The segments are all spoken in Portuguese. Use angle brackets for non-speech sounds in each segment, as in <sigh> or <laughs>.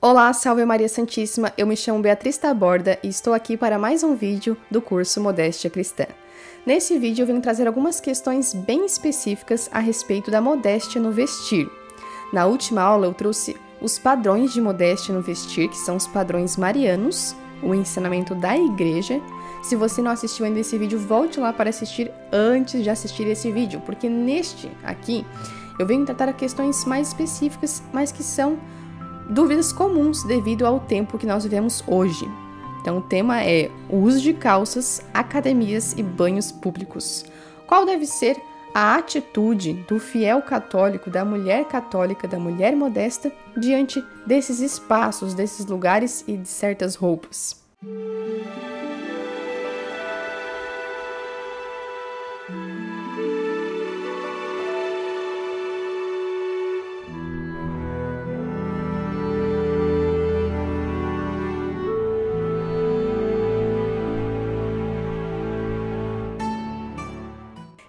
Olá, salve Maria Santíssima! Eu me chamo Beatriz Taborda e estou aqui para mais um vídeo do curso Modéstia Cristã. Nesse vídeo eu venho trazer algumas questões bem específicas a respeito da modéstia no vestir. Na última aula eu trouxe os padrões de modéstia no vestir, que são os padrões marianos, o ensinamento da igreja. Se você não assistiu ainda esse vídeo, volte lá para assistir antes de assistir esse vídeo, porque neste aqui eu venho tratar questões mais específicas, mas que são dúvidas comuns devido ao tempo que nós vivemos hoje. Então, o tema é o uso de calças, academias e banhos públicos. Qual deve ser a atitude do fiel católico, da mulher católica, da mulher modesta diante desses espaços, desses lugares e de certas roupas?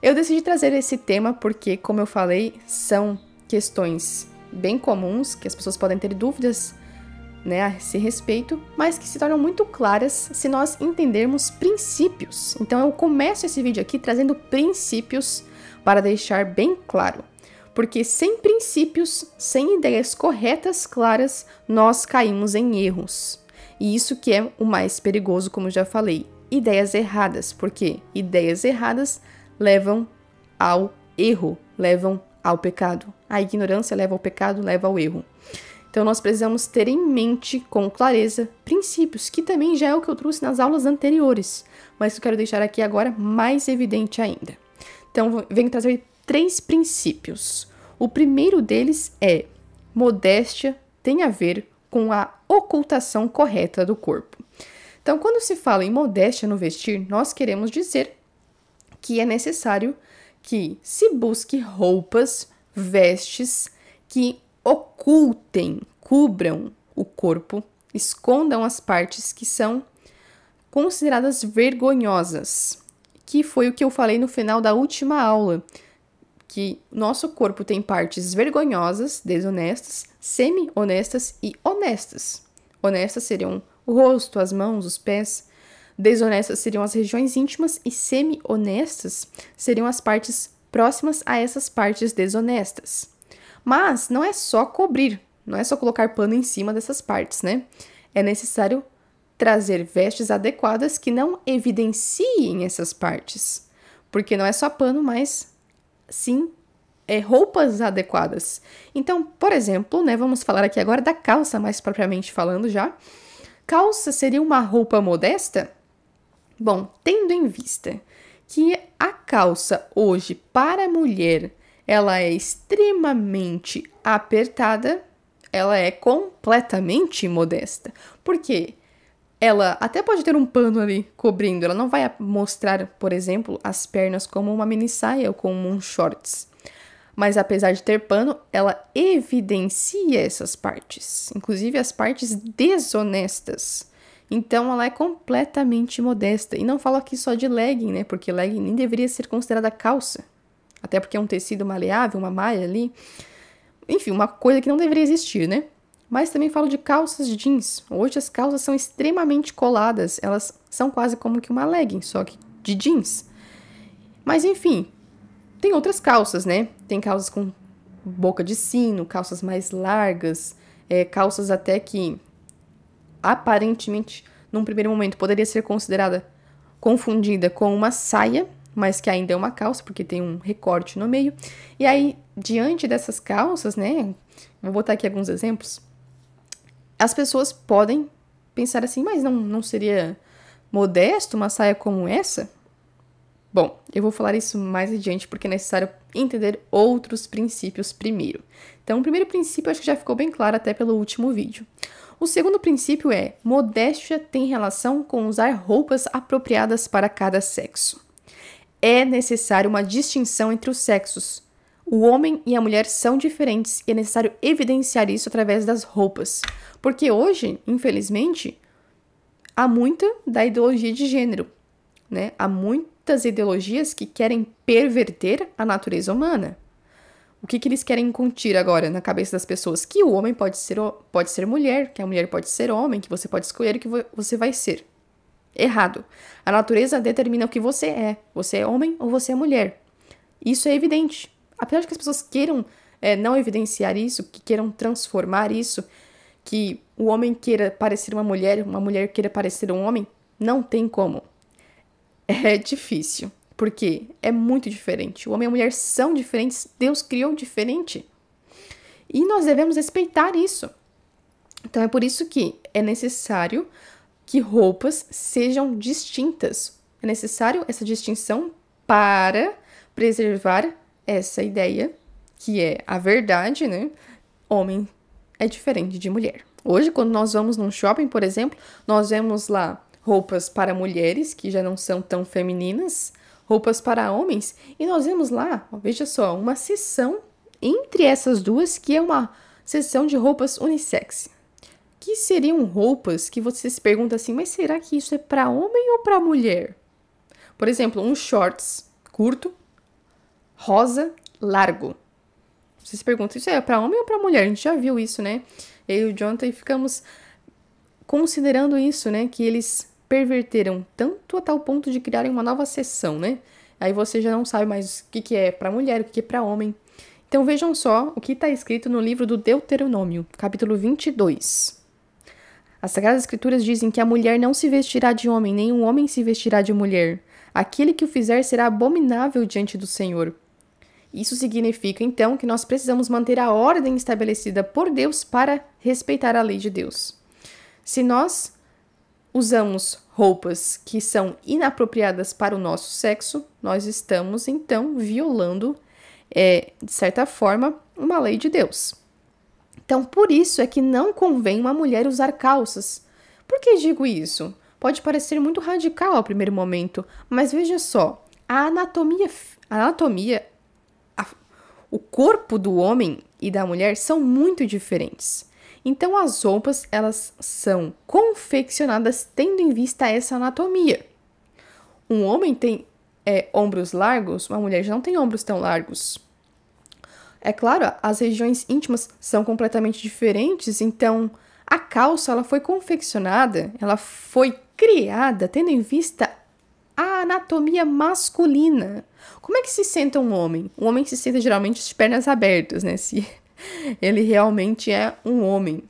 Eu decidi trazer esse tema porque, como eu falei, são questões bem comuns que as pessoas podem ter dúvidas né, a esse respeito, mas que se tornam muito claras se nós entendermos princípios. Então eu começo esse vídeo aqui trazendo princípios para deixar bem claro. Porque sem princípios, sem ideias corretas, claras, nós caímos em erros. E isso que é o mais perigoso, como já falei. Ideias erradas, porque ideias erradas levam ao erro, levam ao pecado. A ignorância leva ao pecado, leva ao erro. Então nós precisamos ter em mente com clareza princípios, que também já é o que eu trouxe nas aulas anteriores, mas eu quero deixar aqui agora mais evidente ainda. Então venho trazer três princípios. O primeiro deles é modéstia tem a ver com a ocultação correta do corpo. Então, quando se fala em modéstia no vestir, nós queremos dizer que é necessário que se busque roupas, vestes que ocultem, cubram o corpo, escondam as partes que são consideradas vergonhosas, que foi o que eu falei no final da última aula, que nosso corpo tem partes vergonhosas, desonestas, semi-honestas e honestas. Honestas seriam o rosto, as mãos, os pés, Desonestas seriam as regiões íntimas e semi-honestas seriam as partes próximas a essas partes desonestas. Mas não é só cobrir, não é só colocar pano em cima dessas partes, né? É necessário trazer vestes adequadas que não evidenciem essas partes. Porque não é só pano, mas sim é, roupas adequadas. Então, por exemplo, né, vamos falar aqui agora da calça, mais propriamente falando já. Calça seria uma roupa modesta? Bom, tendo em vista que a calça hoje para a mulher ela é extremamente apertada, ela é completamente modesta, porque ela até pode ter um pano ali cobrindo, ela não vai mostrar, por exemplo, as pernas como uma mini saia ou como um shorts. Mas apesar de ter pano, ela evidencia essas partes, inclusive as partes desonestas então ela é completamente modesta. E não falo aqui só de legging, né? Porque legging nem deveria ser considerada calça. Até porque é um tecido maleável, uma malha ali. Enfim, uma coisa que não deveria existir, né? Mas também falo de calças de jeans. Hoje as calças são extremamente coladas, elas são quase como que uma legging, só que de jeans. Mas enfim, tem outras calças, né? Tem calças com boca de sino, calças mais largas, é, calças até que aparentemente, num primeiro momento, poderia ser considerada confundida com uma saia, mas que ainda é uma calça, porque tem um recorte no meio. E aí, diante dessas calças, né? Vou botar aqui alguns exemplos. As pessoas podem pensar assim, mas não, não seria modesto uma saia como essa? Bom, eu vou falar isso mais adiante porque é necessário entender outros princípios primeiro. Então, o primeiro princípio acho que já ficou bem claro até pelo último vídeo. O segundo princípio é: modéstia tem relação com usar roupas apropriadas para cada sexo. É necessário uma distinção entre os sexos. O homem e a mulher são diferentes e é necessário evidenciar isso através das roupas. Porque hoje, infelizmente, há muita da ideologia de gênero. Né? Há muitas ideologias que querem perverter a natureza humana. O que, que eles querem incutir agora na cabeça das pessoas? Que o homem pode ser, pode ser mulher, que a mulher pode ser homem, que você pode escolher o que você vai ser. Errado. A natureza determina o que você é. Você é homem ou você é mulher. Isso é evidente. Apesar de que as pessoas queiram é, não evidenciar isso, que queiram transformar isso, que o homem queira parecer uma mulher, uma mulher queira parecer um homem, não tem como. É difícil. Porque é muito diferente. O homem e a mulher são diferentes, Deus criou diferente. E nós devemos respeitar isso. Então é por isso que é necessário que roupas sejam distintas. É necessário essa distinção para preservar essa ideia que é a verdade, né? Homem é diferente de mulher. Hoje, quando nós vamos num shopping, por exemplo, nós vemos lá roupas para mulheres que já não são tão femininas, roupas para homens, e nós vemos lá, veja só, uma seção entre essas duas que é uma seção de roupas unissex. Que seriam roupas que você se pergunta assim, mas será que isso é para homem ou para mulher? Por exemplo, um shorts curto, rosa, largo. Você se pergunta, isso é para homem ou para mulher? A gente já viu isso, né? Eu e o Jonathan ficamos considerando isso, né? Que eles perverteram tanto a tal ponto de criarem uma nova seção, né? Aí você já não sabe mais o que, que é para mulher, o que, que é para homem. Então vejam só o que está escrito no livro do Deuteronômio, capítulo 22. As Sagradas Escrituras dizem que a mulher não se vestirá de homem, nem um homem se vestirá de mulher. Aquele que o fizer será abominável diante do Senhor. Isso significa, então, que nós precisamos manter a ordem estabelecida por Deus para respeitar a lei de Deus. Se nós usamos roupas que são inapropriadas para o nosso sexo, nós estamos então violando, é, de certa forma, uma lei de Deus. Então, por isso é que não convém uma mulher usar calças. Por que digo isso? Pode parecer muito radical ao primeiro momento, mas veja só: a anatomia, a anatomia a, o corpo do homem e da mulher são muito diferentes. Então as roupas elas são confeccionadas tendo em vista essa anatomia. Um homem tem é, ombros largos, uma mulher já não tem ombros tão largos. É claro, as regiões íntimas são completamente diferentes, então a calça ela foi confeccionada, ela foi criada tendo em vista a anatomia masculina. Como é que se senta um homem? Um homem se senta geralmente de pernas abertas, né? Se <laughs> Ele realmente é um homem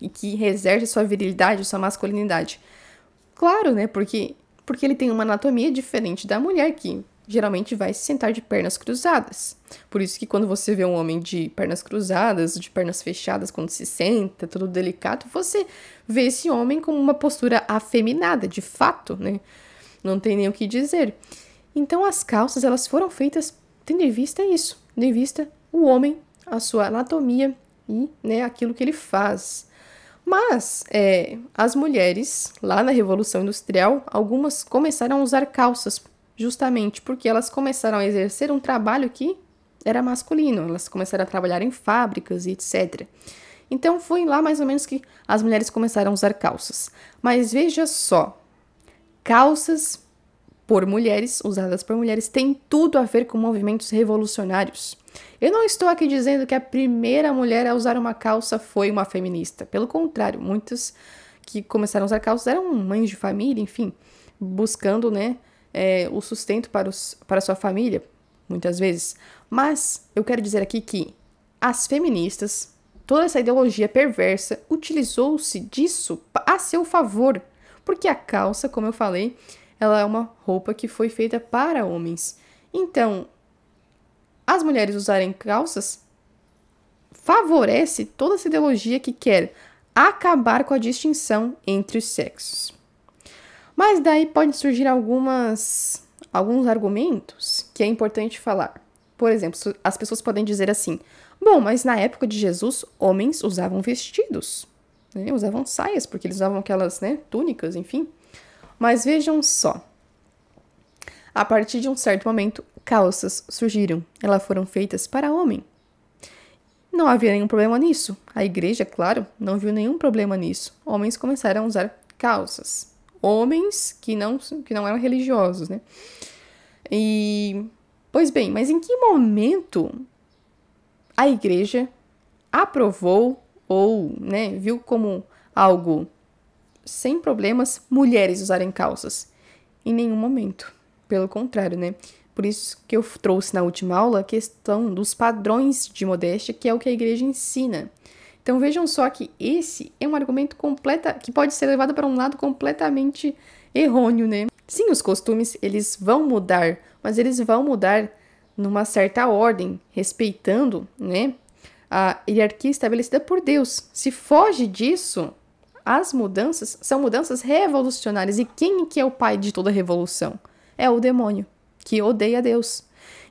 e que exerce sua virilidade, sua masculinidade. Claro, né? Porque porque ele tem uma anatomia diferente da mulher que geralmente vai se sentar de pernas cruzadas. Por isso que quando você vê um homem de pernas cruzadas, de pernas fechadas quando se senta, todo delicado, você vê esse homem com uma postura afeminada, de fato, né? Não tem nem o que dizer. Então as calças, elas foram feitas tendo em vista isso, tendo em vista o homem a sua anatomia e né, aquilo que ele faz. Mas é, as mulheres, lá na Revolução Industrial, algumas começaram a usar calças, justamente porque elas começaram a exercer um trabalho que era masculino, elas começaram a trabalhar em fábricas e etc. Então foi lá mais ou menos que as mulheres começaram a usar calças. Mas veja só: calças por mulheres, usadas por mulheres, tem tudo a ver com movimentos revolucionários. Eu não estou aqui dizendo que a primeira mulher a usar uma calça foi uma feminista. Pelo contrário, muitas que começaram a usar calças eram mães de família, enfim, buscando né, é, o sustento para, os, para sua família, muitas vezes. Mas eu quero dizer aqui que as feministas, toda essa ideologia perversa, utilizou-se disso a seu favor. Porque a calça, como eu falei, ela é uma roupa que foi feita para homens. Então, as mulheres usarem calças favorece toda essa ideologia que quer acabar com a distinção entre os sexos. Mas daí podem surgir algumas alguns argumentos que é importante falar. Por exemplo, as pessoas podem dizer assim: bom, mas na época de Jesus, homens usavam vestidos, né? usavam saias, porque eles usavam aquelas né, túnicas, enfim. Mas vejam só. A partir de um certo momento, calças surgiram. Elas foram feitas para homem. Não havia nenhum problema nisso. A igreja, claro, não viu nenhum problema nisso. Homens começaram a usar calças. Homens que não, que não eram religiosos, né? E. Pois bem, mas em que momento a igreja aprovou ou né, viu como algo sem problemas, mulheres usarem calças. Em nenhum momento. Pelo contrário, né? Por isso que eu trouxe na última aula a questão dos padrões de modéstia, que é o que a igreja ensina. Então vejam só que esse é um argumento completa que pode ser levado para um lado completamente errôneo, né? Sim, os costumes eles vão mudar, mas eles vão mudar numa certa ordem, respeitando, né, a hierarquia estabelecida por Deus. Se foge disso, as mudanças são mudanças revolucionárias. E quem que é o pai de toda revolução? É o demônio, que odeia Deus.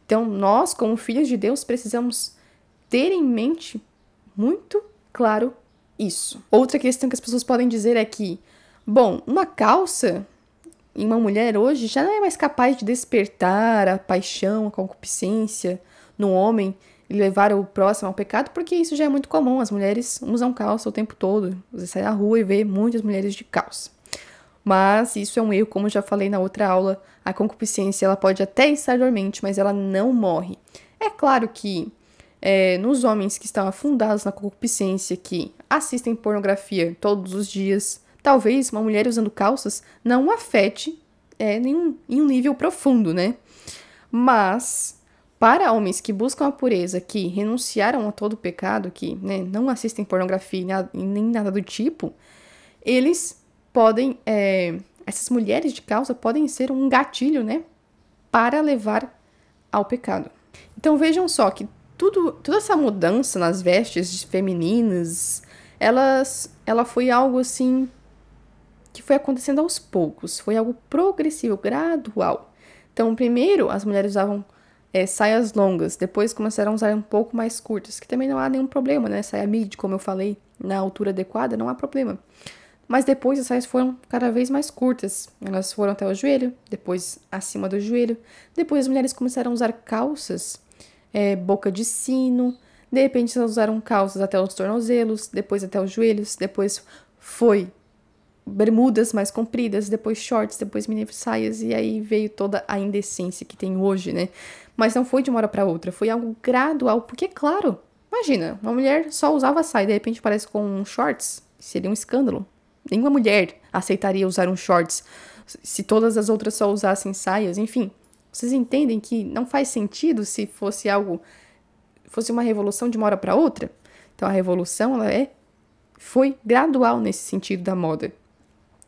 Então, nós, como filhos de Deus, precisamos ter em mente muito claro isso. Outra questão que as pessoas podem dizer é que, bom, uma calça em uma mulher hoje já não é mais capaz de despertar a paixão, a concupiscência no homem levar o próximo ao pecado, porque isso já é muito comum. As mulheres usam calça o tempo todo. Você sai na rua e vê muitas mulheres de calça. Mas isso é um erro, como eu já falei na outra aula. A concupiscência ela pode até estar dormente, mas ela não morre. É claro que é, nos homens que estão afundados na concupiscência, que assistem pornografia todos os dias, talvez uma mulher usando calças não afete é, nenhum, em um nível profundo, né? Mas para homens que buscam a pureza, que renunciaram a todo pecado, que né, não assistem pornografia nem nada do tipo, eles podem. É, essas mulheres de causa podem ser um gatilho, né? Para levar ao pecado. Então vejam só que tudo, toda essa mudança nas vestes femininas, elas, ela foi algo assim que foi acontecendo aos poucos, foi algo progressivo, gradual. Então, primeiro as mulheres usavam é, saias longas, depois começaram a usar um pouco mais curtas, que também não há nenhum problema, né? Saia mid, como eu falei, na altura adequada, não há problema. Mas depois as saias foram cada vez mais curtas. Elas foram até o joelho, depois acima do joelho. Depois as mulheres começaram a usar calças, é, boca de sino. De repente elas usaram calças até os tornozelos, depois até os joelhos. Depois foi bermudas mais compridas, depois shorts, depois mini saias. E aí veio toda a indecência que tem hoje, né? Mas não foi de uma hora para outra, foi algo gradual, porque, claro, imagina, uma mulher só usava saia e de repente parece com shorts, seria um escândalo. Nenhuma mulher aceitaria usar um shorts se todas as outras só usassem saias, enfim. Vocês entendem que não faz sentido se fosse algo fosse uma revolução de uma hora para outra? Então a revolução ela é foi gradual nesse sentido da moda.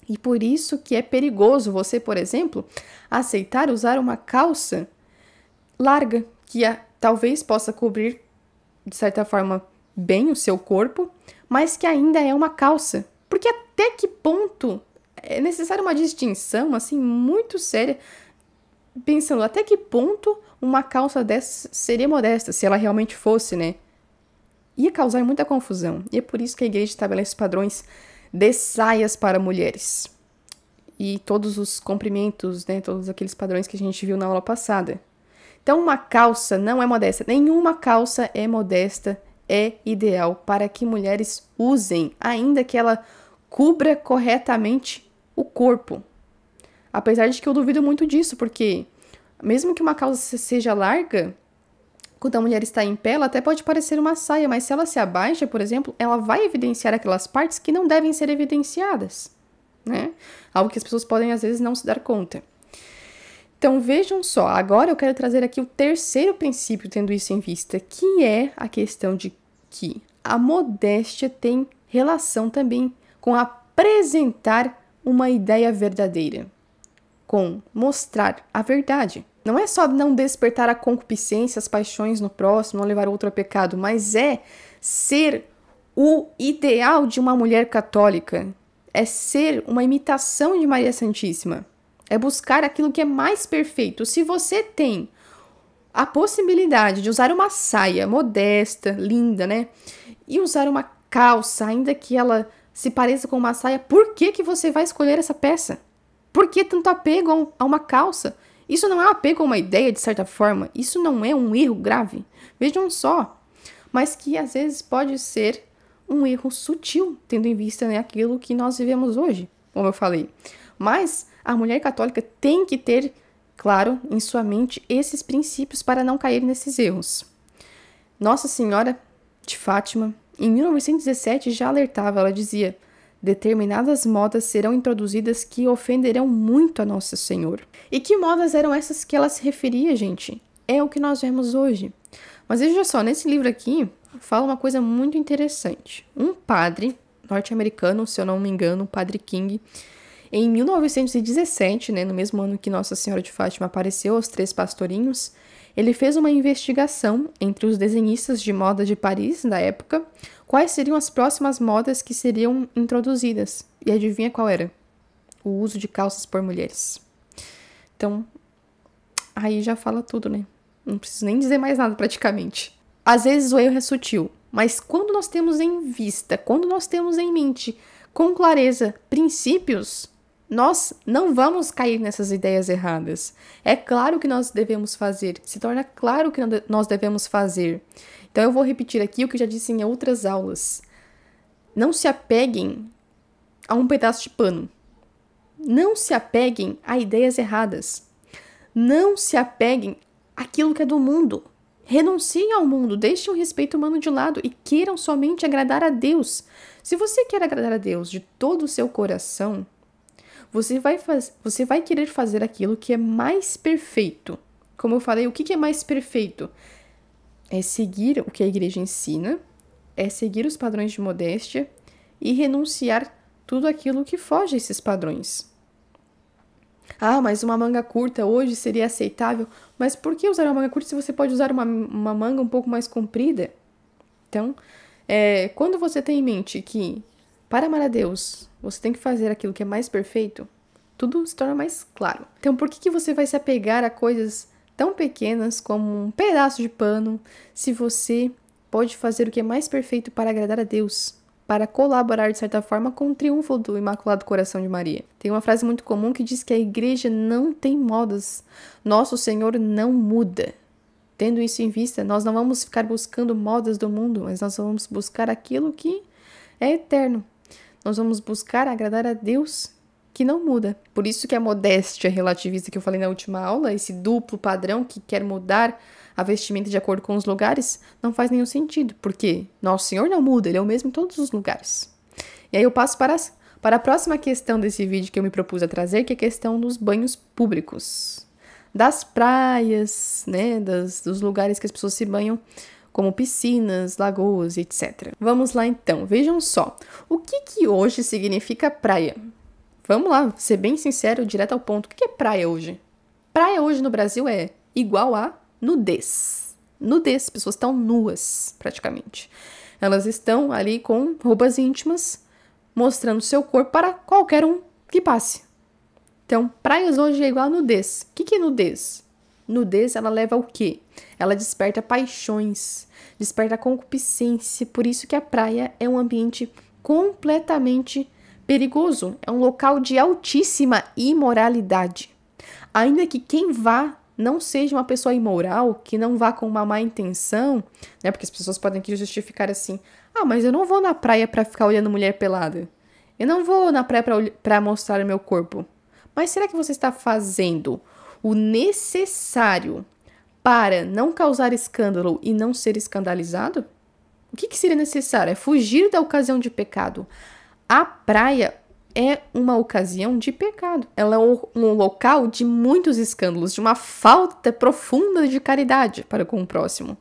E por isso que é perigoso você, por exemplo, aceitar usar uma calça larga, que a, é, talvez possa cobrir, de certa forma, bem o seu corpo, mas que ainda é uma calça. Porque até que ponto é necessária uma distinção, assim, muito séria, pensando até que ponto uma calça dessa seria modesta, se ela realmente fosse, né? Ia causar muita confusão. E é por isso que a igreja estabelece padrões de saias para mulheres. E todos os comprimentos, né, todos aqueles padrões que a gente viu na aula passada. Então, uma calça não é modesta, nenhuma calça é modesta, é ideal para que mulheres usem, ainda que ela cubra corretamente o corpo. Apesar de que eu duvido muito disso, porque mesmo que uma calça seja larga, quando a mulher está em pé, ela até pode parecer uma saia, mas se ela se abaixa, por exemplo, ela vai evidenciar aquelas partes que não devem ser evidenciadas, né? Algo que as pessoas podem às vezes não se dar conta. Então vejam só, agora eu quero trazer aqui o terceiro princípio, tendo isso em vista, que é a questão de que a modéstia tem relação também com apresentar uma ideia verdadeira, com mostrar a verdade. Não é só não despertar a concupiscência, as paixões no próximo, não levar outro a pecado, mas é ser o ideal de uma mulher católica, é ser uma imitação de Maria Santíssima é buscar aquilo que é mais perfeito. Se você tem a possibilidade de usar uma saia modesta, linda, né? E usar uma calça, ainda que ela se pareça com uma saia, por que, que você vai escolher essa peça? Por que tanto apego a uma calça? Isso não é um apego a uma ideia, de certa forma. Isso não é um erro grave. Vejam só. Mas que às vezes pode ser um erro sutil, tendo em vista né, aquilo que nós vivemos hoje, como eu falei. Mas a mulher católica tem que ter, claro, em sua mente esses princípios para não cair nesses erros. Nossa Senhora de Fátima, em 1917, já alertava, ela dizia: determinadas modas serão introduzidas que ofenderão muito a Nosso Senhor. E que modas eram essas que ela se referia, gente? É o que nós vemos hoje. Mas veja só, nesse livro aqui fala uma coisa muito interessante. Um padre norte-americano, se eu não me engano, um padre King, em 1917, né, no mesmo ano que Nossa Senhora de Fátima apareceu aos três pastorinhos, ele fez uma investigação entre os desenhistas de moda de Paris da época, quais seriam as próximas modas que seriam introduzidas. E adivinha qual era? O uso de calças por mulheres. Então, aí já fala tudo, né? Não preciso nem dizer mais nada praticamente. Às vezes o erro é sutil, mas quando nós temos em vista, quando nós temos em mente com clareza princípios, nós não vamos cair nessas ideias erradas. É claro que nós devemos fazer, se torna claro que nós devemos fazer. Então eu vou repetir aqui o que já disse em outras aulas. Não se apeguem a um pedaço de pano. Não se apeguem a ideias erradas. Não se apeguem àquilo que é do mundo. Renunciem ao mundo, deixem o respeito humano de lado e queiram somente agradar a Deus. Se você quer agradar a Deus de todo o seu coração, você vai, faz... você vai querer fazer aquilo que é mais perfeito. Como eu falei, o que, é mais perfeito? É seguir o que a igreja ensina, é seguir os padrões de modéstia e renunciar tudo aquilo que foge a esses padrões. Ah, mas uma manga curta hoje seria aceitável. Mas por que usar uma manga curta se você pode usar uma, uma manga um pouco mais comprida? Então, é, quando você tem em mente que para amar a Deus, você tem que fazer aquilo que é mais perfeito, tudo se torna mais claro. Então, por que, que você vai se apegar a coisas tão pequenas como um pedaço de pano se você pode fazer o que é mais perfeito para agradar a Deus? Para colaborar de certa forma com o triunfo do Imaculado Coração de Maria. Tem uma frase muito comum que diz que a igreja não tem modas, nosso Senhor não muda. Tendo isso em vista, nós não vamos ficar buscando modas do mundo, mas nós vamos buscar aquilo que é eterno, nós vamos buscar agradar a Deus que não muda. Por isso que a modéstia relativista que eu falei na última aula, esse duplo padrão que quer mudar a vestimenta de acordo com os lugares, não faz nenhum sentido, porque nosso Senhor não muda, ele é o mesmo em todos os lugares. E aí eu passo para, as, para a próxima questão desse vídeo que eu me propus a trazer, que é a questão dos banhos públicos. Das praias, né, das, dos lugares que as pessoas se banham como piscinas, lagoas, etc. Vamos lá então, vejam só. O que, que hoje significa praia? Vamos lá, ser bem sincero, direto ao ponto. O que é praia hoje? Praia hoje no Brasil é igual a nudez. Nudez, pessoas estão nuas praticamente. Elas estão ali com roupas íntimas, mostrando seu corpo para qualquer um que passe. Então, praias hoje é igual a nudez. O que, que é nudez? Nudez, ela leva o quê? Ela desperta paixões, desperta concupiscência, por isso que a praia é um ambiente completamente perigoso, é um local de altíssima imoralidade. Ainda que quem vá não seja uma pessoa imoral, que não vá com uma má intenção, né? Porque as pessoas podem aqui justificar assim: "Ah, mas eu não vou na praia para ficar olhando mulher pelada. Eu não vou na praia para mostrar o meu corpo". Mas será que você está fazendo o necessário para não causar escândalo e não ser escandalizado? O que, que seria necessário? É fugir da ocasião de pecado. A praia é uma ocasião de pecado. Ela é um local de muitos escândalos, de uma falta profunda de caridade para com o próximo.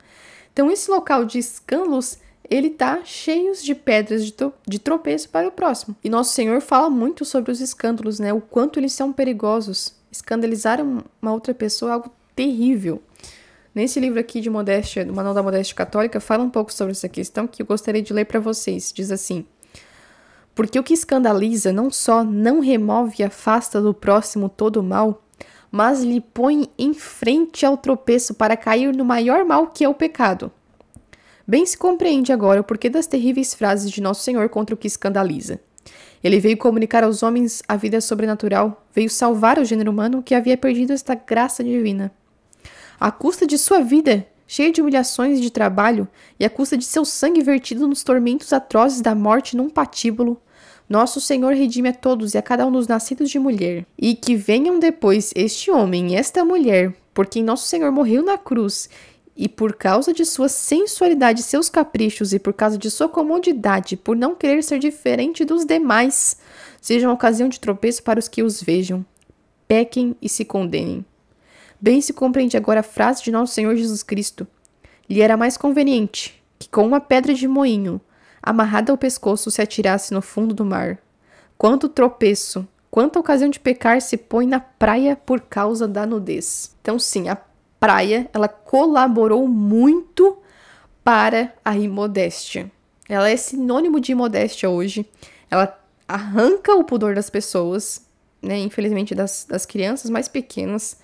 Então, esse local de escândalos ele tá cheio de pedras de, de tropeço para o próximo. E nosso Senhor fala muito sobre os escândalos, né? O quanto eles são perigosos. Escandalizar uma outra pessoa é algo terrível. Nesse livro aqui de Modéstia, do Manual da Modéstia Católica, fala um pouco sobre essa questão que eu gostaria de ler para vocês. Diz assim: Porque o que escandaliza não só não remove e afasta do próximo todo o mal, mas lhe põe em frente ao tropeço para cair no maior mal que é o pecado. Bem se compreende agora o porquê das terríveis frases de Nosso Senhor contra o que escandaliza. Ele veio comunicar aos homens a vida sobrenatural, veio salvar o gênero humano que havia perdido esta graça divina. À custa de sua vida, cheia de humilhações e de trabalho, e à custa de seu sangue vertido nos tormentos atrozes da morte num patíbulo, nosso Senhor redime a todos e a cada um dos nascidos de mulher. E que venham depois este homem e esta mulher, por quem nosso Senhor morreu na cruz e por causa de sua sensualidade, seus caprichos e por causa de sua comodidade, por não querer ser diferente dos demais, sejam ocasião de tropeço para os que os vejam, pequem e se condenem. Bem se compreende agora a frase de nosso Senhor Jesus Cristo. Lhe era mais conveniente que com uma pedra de moinho, amarrada ao pescoço, se atirasse no fundo do mar. Quanto tropeço, quanta ocasião de pecar se põe na praia por causa da nudez. Então, sim, a praia, ela colaborou muito para a imodéstia. Ela é sinônimo de imodéstia hoje. Ela arranca o pudor das pessoas, né, infelizmente das, das crianças mais pequenas,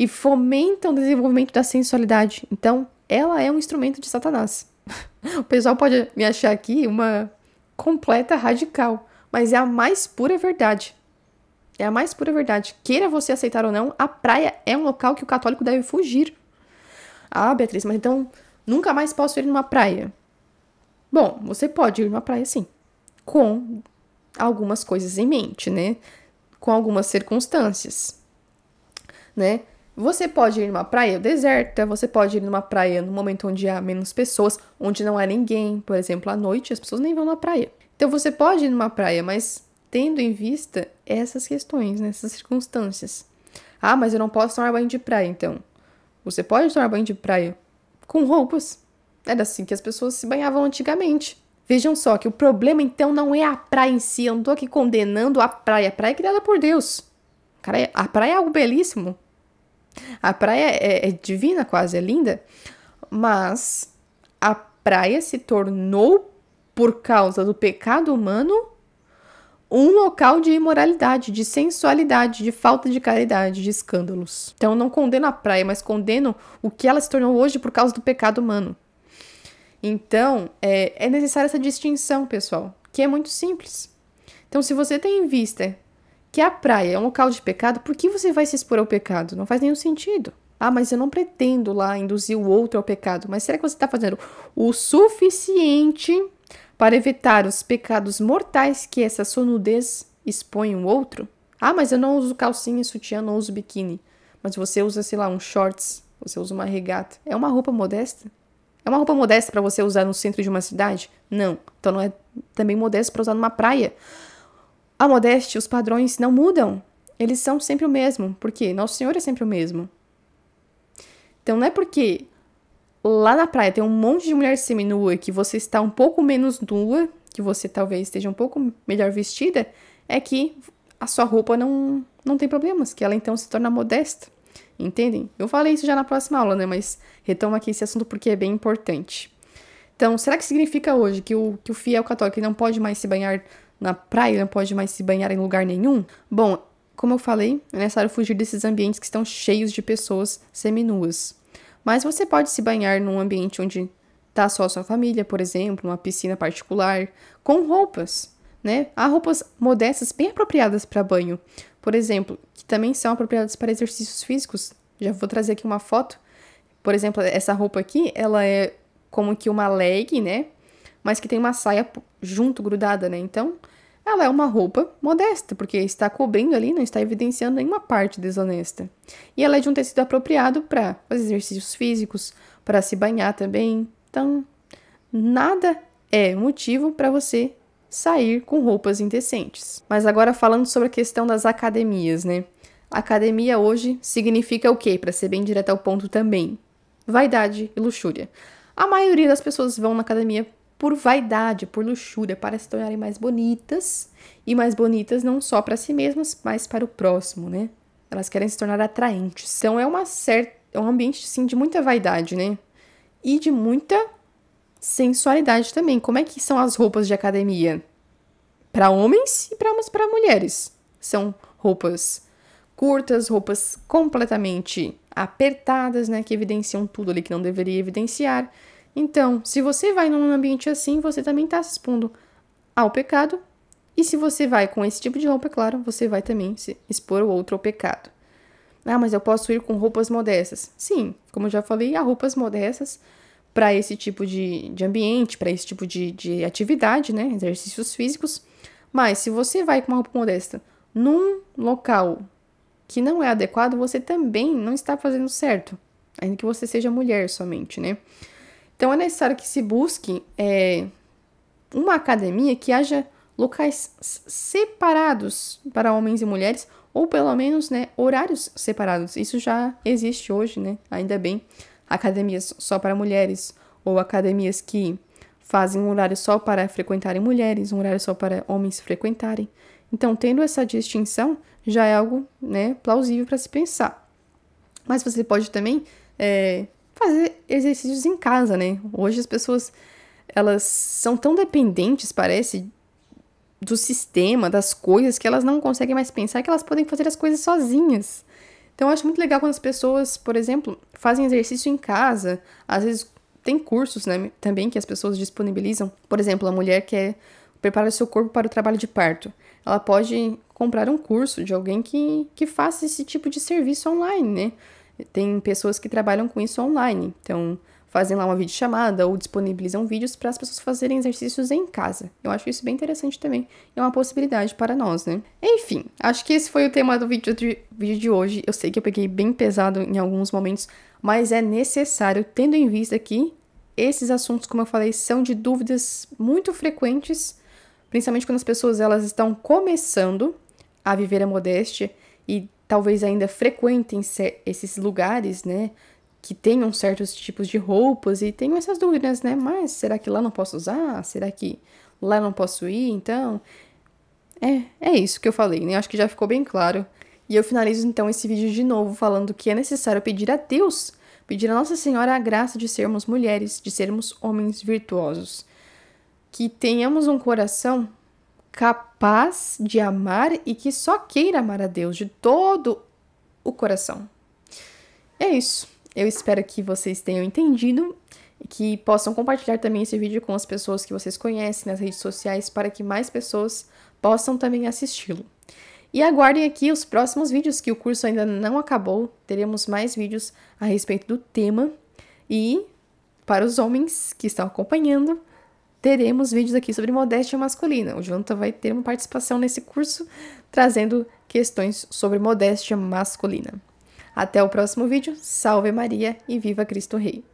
e fomenta o desenvolvimento da sensualidade. Então, ela é um instrumento de Satanás. <laughs> o pessoal pode me achar aqui uma completa radical, mas é a mais pura verdade. É a mais pura verdade. Queira você aceitar ou não, a praia é um local que o católico deve fugir. Ah, Beatriz, mas então nunca mais posso ir numa praia. Bom, você pode ir numa praia sim, com algumas coisas em mente, né? Com algumas circunstâncias, né? Você pode ir numa praia deserta, você pode ir numa praia no momento onde há menos pessoas, onde não há ninguém, por exemplo, à noite as pessoas nem vão na praia. Então você pode ir numa praia, mas tendo em vista essas questões, né, essas circunstâncias. Ah, mas eu não posso tomar banho de praia, então. Você pode tomar banho de praia com roupas. Era assim que as pessoas se banhavam antigamente. Vejam só que o problema então não é a praia em si. Eu não tô aqui condenando a praia. A praia é criada por Deus. Cara, a praia é algo belíssimo. A praia é, é divina, quase, é linda. Mas a praia se tornou, por causa do pecado humano, um local de imoralidade, de sensualidade, de falta de caridade, de escândalos. Então eu não condeno a praia, mas condeno o que ela se tornou hoje por causa do pecado humano. Então é, é necessária essa distinção, pessoal, que é muito simples. Então, se você tem em vista que a praia é um local de pecado, por que você vai se expor ao pecado? Não faz nenhum sentido. Ah, mas eu não pretendo lá induzir o outro ao pecado. Mas será que você está fazendo o suficiente para evitar os pecados mortais que essa sonudez expõe o outro. Ah, mas eu não uso calcinha, sutiã, não uso biquíni. Mas você usa, sei lá, um shorts, você usa uma regata. É uma roupa modesta? É uma roupa modesta para você usar no centro de uma cidade? Não. Então não é também modesta para usar numa praia. A modéstia, os padrões não mudam. Eles são sempre o mesmo. Por quê? Nosso Senhor é sempre o mesmo. Então não é porque Lá na praia tem um monte de mulher seminua que você está um pouco menos nua, que você talvez esteja um pouco melhor vestida, é que a sua roupa não, não tem problemas, que ela então se torna modesta. Entendem? Eu falei isso já na próxima aula, né? Mas retomo aqui esse assunto porque é bem importante. Então, será que significa hoje que o, que o fiel católico não pode mais se banhar na praia, não pode mais se banhar em lugar nenhum? Bom, como eu falei, é necessário fugir desses ambientes que estão cheios de pessoas seminuas. Mas você pode se banhar num ambiente onde está só a sua família, por exemplo, uma piscina particular, com roupas, né? Há roupas modestas bem apropriadas para banho, por exemplo, que também são apropriadas para exercícios físicos. Já vou trazer aqui uma foto. Por exemplo, essa roupa aqui, ela é como que uma leg, né? Mas que tem uma saia junto, grudada, né? Então, ela é uma roupa modesta, porque está cobrindo ali, não está evidenciando nenhuma parte desonesta. E ela é de um tecido apropriado para fazer exercícios físicos, para se banhar também. Então, nada é motivo para você sair com roupas indecentes. Mas agora falando sobre a questão das academias, né? Academia hoje significa o quê? Para ser bem direto ao ponto também. Vaidade e luxúria. A maioria das pessoas vão na academia por vaidade, por luxúria, para se tornarem mais bonitas e mais bonitas não só para si mesmas, mas para o próximo, né? Elas querem se tornar atraentes. Então é uma certa, é um ambiente sim de muita vaidade, né? E de muita sensualidade também. Como é que são as roupas de academia? Para homens e para mulheres. São roupas curtas, roupas completamente apertadas, né, que evidenciam tudo ali que não deveria evidenciar então, se você vai num ambiente assim, você também está se expondo ao pecado. E se você vai com esse tipo de roupa, claro, você vai também se expor o outro ao pecado. Ah, mas eu posso ir com roupas modestas. Sim, como eu já falei, há roupas modestas para esse tipo de, de ambiente, para esse tipo de, de atividade, né? Exercícios físicos. Mas se você vai com uma roupa modesta num local que não é adequado, você também não está fazendo certo. Ainda que você seja mulher somente, né? Então é necessário que se busque é, uma academia que haja locais separados para homens e mulheres, ou pelo menos né, horários separados. Isso já existe hoje, né? Ainda bem. Academias só para mulheres, ou academias que fazem um horário só para frequentarem mulheres, um horário só para homens frequentarem. Então, tendo essa distinção, já é algo né, plausível para se pensar. Mas você pode também é, fazer exercícios em casa, né? Hoje as pessoas elas são tão dependentes, parece, do sistema, das coisas, que elas não conseguem mais pensar que elas podem fazer as coisas sozinhas. Então eu acho muito legal quando as pessoas, por exemplo, fazem exercício em casa. Às vezes tem cursos, né, também que as pessoas disponibilizam. Por exemplo, a mulher quer preparar seu corpo para o trabalho de parto. Ela pode comprar um curso de alguém que, que faça esse tipo de serviço online, né? Tem pessoas que trabalham com isso online, então fazem lá uma videochamada ou disponibilizam vídeos para as pessoas fazerem exercícios em casa. Eu acho isso bem interessante também. É uma possibilidade para nós, né? Enfim, acho que esse foi o tema do vídeo de, vídeo de hoje. Eu sei que eu peguei bem pesado em alguns momentos, mas é necessário, tendo em vista que esses assuntos, como eu falei, são de dúvidas muito frequentes, principalmente quando as pessoas elas estão começando a viver a modéstia e talvez ainda frequentem esses lugares, né? Que tenham certos tipos de roupas e tenham essas dúvidas, né? Mas será que lá não posso usar? Será que lá não posso ir? Então, é, é isso que eu falei, né? Acho que já ficou bem claro. E eu finalizo então esse vídeo de novo falando que é necessário pedir a Deus, pedir a Nossa Senhora a graça de sermos mulheres, de sermos homens virtuosos. Que tenhamos um coração capaz de amar e que só queira amar a Deus de todo o coração. É isso. Eu espero que vocês tenham entendido e que possam compartilhar também esse vídeo com as pessoas que vocês conhecem nas redes sociais para que mais pessoas possam também assisti-lo. E aguardem aqui os próximos vídeos, que o curso ainda não acabou. Teremos mais vídeos a respeito do tema. E para os homens que estão acompanhando, teremos vídeos aqui sobre modéstia masculina. O Jonathan vai ter uma participação nesse curso trazendo questões sobre modéstia masculina. Até o próximo vídeo, salve Maria e viva Cristo Rei!